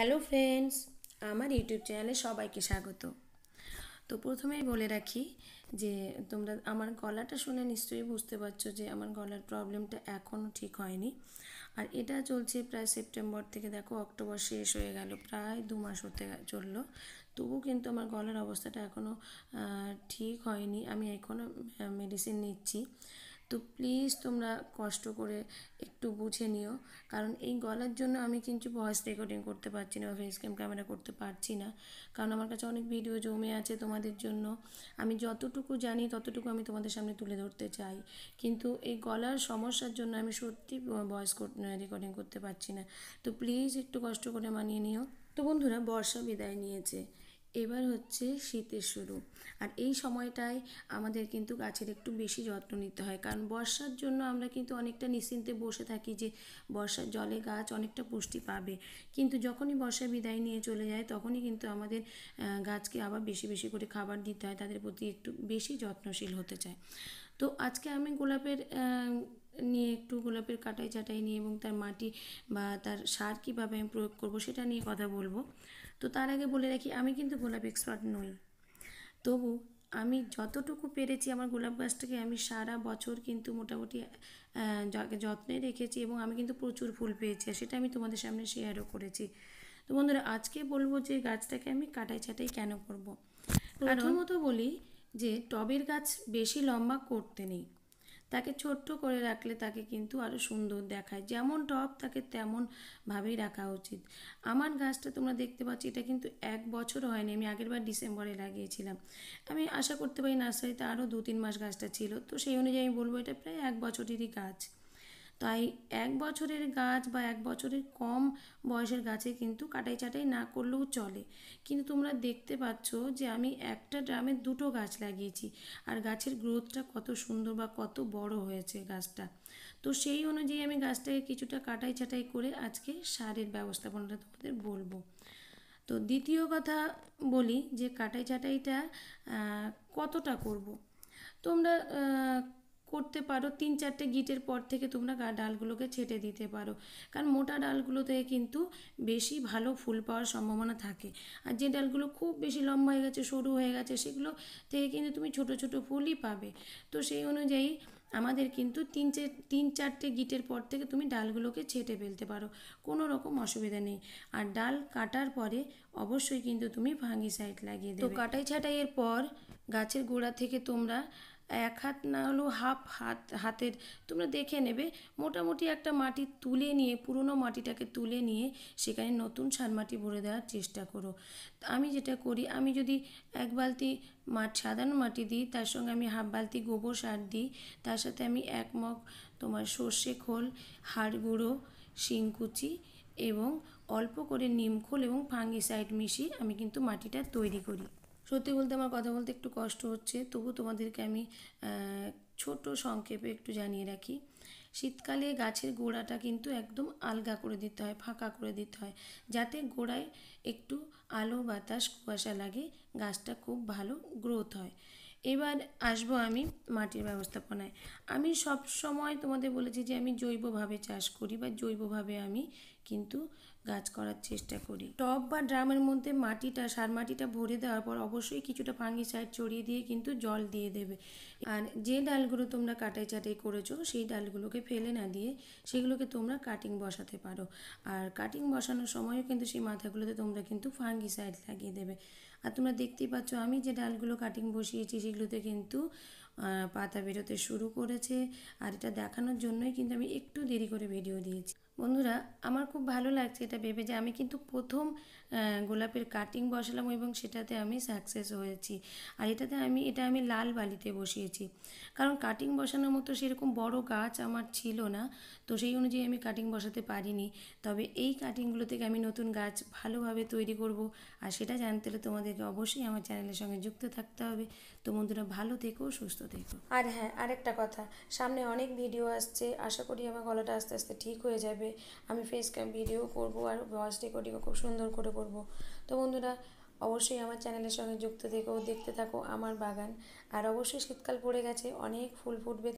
hello friends আমার YouTube চ্যানেলে সবাইকে স্বাগত তো প্রথমেই বলে রাখি যে তোমরা আমার গলাটা শুনে নিশ্চয়ই বুঝতে পারছো যে আমার গলার প্রবলেমটা এখনও ঠিক হয়নি আর এটা চলছে প্রায় সেপ্টেম্বর থেকে দেখো অক্টোবর শেষ হয়ে গেল প্রায় দু মাস হতে চললো তবু কিন্তু আমার গলার অবস্থাটা এখনও ঠিক হয়নি আমি এখনও মেডিসিন নিচ্ছি তো প্লিজ তোমরা কষ্ট করে একটু বুঝে নিও কারণ এই গলার জন্য আমি কিন্তু ভয়েস রেকর্ডিং করতে পারছি না বা ফেস ক্যাম ক্যামেরা করতে পারছি না কারণ আমার কাছে অনেক ভিডিও জমে আছে তোমাদের জন্য আমি যতটুকু জানি ততটুকু আমি তোমাদের সামনে তুলে ধরতে চাই কিন্তু এই গলার সমস্যার জন্য আমি সত্যি ভয়েস রেকর্ডিং করতে পারছি না তো প্লিজ একটু কষ্ট করে মানিয়ে নিও তো বন্ধুরা বর্ষা বিদায় নিয়েছে এবার হচ্ছে শীতের শুরু আর এই সময়টায় আমাদের কিন্তু গাছের একটু বেশি যত্ন নিতে হয় কারণ বর্ষার জন্য আমরা কিন্তু অনেকটা নিশ্চিন্তে বসে থাকি যে বর্ষার জলে গাছ অনেকটা পুষ্টি পাবে কিন্তু যখনই বর্ষা বিদায় নিয়ে চলে যায় তখনই কিন্তু আমাদের গাছকে আবার বেশি বেশি করে খাবার দিতে হয় তাদের প্রতি একটু বেশি যত্নশীল হতে চায় তো আজকে আমি গোলাপের নিয়ে একটু গোলাপের কাটাই চাটাই নিয়ে এবং তার মাটি বা তার সার কীভাবে আমি প্রয়োগ করব সেটা নিয়ে কথা বলবো তো তার আগে বলে রাখি আমি কিন্তু গোলাপ এক্সপার্ট নই তবু আমি যতটুকু পেরেছি আমার গোলাপ গাছটাকে আমি সারা বছর কিন্তু মোটামুটি যত্নে রেখেছি এবং আমি কিন্তু প্রচুর ফুল পেয়েছি আর সেটা আমি তোমাদের সামনে শেয়ারও করেছি তো বন্ধুরা আজকে বলবো যে গাছটাকে আমি কাটাই ছাটাই কেন করব প্রথমত বলি যে টবের গাছ বেশি লম্বা করতে নেই তাকে ছোট্ট করে রাখলে তাকে কিন্তু আরও সুন্দর দেখায় যেমন টপ তাকে তেমনভাবেই রাখা উচিত আমার গাছটা তোমরা দেখতে পাচ্ছ এটা কিন্তু এক বছর হয়নি আমি আগের বার ডিসেম্বরে লাগিয়েছিলাম আমি আশা করতে পারি নার্সারিতে আরও দু তিন মাস গাছটা ছিল তো সেই অনুযায়ী আমি বলবো এটা প্রায় এক বছরেরই গাছ তাই এক বছরের গাছ বা এক বছরের কম বয়সের গাছে কিন্তু কাটাই চাটাই না করলেও চলে কিন্তু তোমরা দেখতে পাচ্ছ যে আমি একটা ড্রামে দুটো গাছ লাগিয়েছি আর গাছের গ্রোথটা কত সুন্দর বা কত বড় হয়েছে গাছটা তো সেই অনুযায়ী আমি গাছটাকে কিছুটা কাটাই ছাটাই করে আজকে সারের ব্যবস্থাপনাটা তোমাদের বলবো তো দ্বিতীয় কথা বলি যে কাটাই ছাটাইটা কতটা করব তোমরা করতে পারো তিন চারটে গিটের পর থেকে তোমরা ডালগুলোকে ছেটে দিতে পারো কারণ মোটা ডালগুলো থেকে কিন্তু বেশি ভালো ফুল পাওয়ার সম্ভাবনা থাকে আর যে ডালগুলো খুব বেশি লম্বা হয়ে গেছে সরু হয়ে গেছে সেগুলো থেকে কিন্তু তুমি ছোট ছোট ফুলই পাবে তো সেই অনুযায়ী আমাদের কিন্তু তিন চার তিন চারটে গিটের পর থেকে তুমি ডালগুলোকে ছেটে ফেলতে পারো কোনো রকম অসুবিধা নেই আর ডাল কাটার পরে অবশ্যই কিন্তু তুমি ভাঙ্গি সাইড লাগিয়ে দেবে তো কাটাই ছাটাইয়ের পর গাছের গোড়া থেকে তোমরা এক হাত না হলেও হাফ হাত হাতের তোমরা দেখে নেবে মোটামুটি একটা মাটি তুলে নিয়ে পুরনো মাটিটাকে তুলে নিয়ে সেখানে নতুন সার মাটি ভরে দেওয়ার চেষ্টা করো আমি যেটা করি আমি যদি এক বালতি মাঠ সাধারণ মাটি দিই তার সঙ্গে আমি হাফ বালতি গোবর সার দিই তার সাথে আমি এক মগ তোমার সর্ষে খোল হাড় গুঁড়ো শিংকুচি এবং অল্প করে নিমখোল এবং ফাঙ্গিসাইড মিশিয়ে আমি কিন্তু মাটিটা তৈরি করি সত্যি বলতে আমার কথা বলতে একটু কষ্ট হচ্ছে তবু তোমাদেরকে আমি ছোট সংক্ষেপে একটু জানিয়ে রাখি শীতকালে গাছের গোড়াটা কিন্তু একদম আলগা করে দিতে হয় ফাঁকা করে দিতে হয় যাতে গোড়ায় একটু আলো বাতাস কুয়াশা লাগে গাছটা খুব ভালো গ্রোথ হয় এবার আসবো আমি মাটির ব্যবস্থাপনায় আমি সব সময় তোমাদের বলেছি যে আমি জৈবভাবে চাষ করি বা জৈবভাবে আমি কিন্তু গাছ করার চেষ্টা করি টব বা ড্রামের মধ্যে মাটিটা সার মাটিটা ভরে দেওয়ার পর অবশ্যই কিছুটা ফাঙ্গিসাইড ছড়িয়ে দিয়ে কিন্তু জল দিয়ে দেবে আর যে ডালগুলো তোমরা কাটাই চাটাই করেছো সেই ডালগুলোকে ফেলে না দিয়ে সেগুলোকে তোমরা কাটিং বসাতে পারো আর কাটিং বসানোর সময়ও কিন্তু সেই মাথাগুলোতে তোমরা কিন্তু ফাঙ্গিসাইড লাগিয়ে দেবে আর তোমরা দেখতেই পাচ্ছ আমি যে ডালগুলো কাটিং বসিয়েছি সেগুলোতে কিন্তু পাতা বেরোতে শুরু করেছে আর এটা দেখানোর জন্যই কিন্তু আমি একটু দেরি করে ভিডিও দিয়েছি বন্ধুরা আমার খুব ভালো লাগছে এটা ভেবে যে আমি কিন্তু প্রথম গোলাপের কাটিং বসালাম এবং সেটাতে আমি সাকসেস হয়েছি আর এটাতে আমি এটা আমি লাল বালিতে বসিয়েছি কারণ কাটিং বসানোর মতো সেরকম বড় গাছ আমার ছিল না তো সেই অনুযায়ী আমি কাটিং বসাতে পারিনি তবে এই কাটিংগুলো থেকে আমি নতুন গাছ ভালোভাবে তৈরি করব আর সেটা জানতে হলে তোমাদেরকে অবশ্যই আমার চ্যানেলের সঙ্গে যুক্ত থাকতে হবে তো বন্ধুরা ভালো থেকো সুস্থ থেকো আর হ্যাঁ আরেকটা কথা সামনে অনেক ভিডিও আসছে আশা করি আমার গলাটা আস্তে আস্তে ঠিক হয়ে যাবে আমি ফেস ক্যাম ভিডিও করবো আর ভয়েস রেকর্ডিংও খুব সুন্দর করে করব তো বন্ধুরা অবশ্যই আমার চ্যানেলের সঙ্গে যুক্ত থেকেও দেখতে থাকো আমার বাগান আর অবশ্যই শীতকাল পড়ে গেছে অনেক ফুল ফুটবে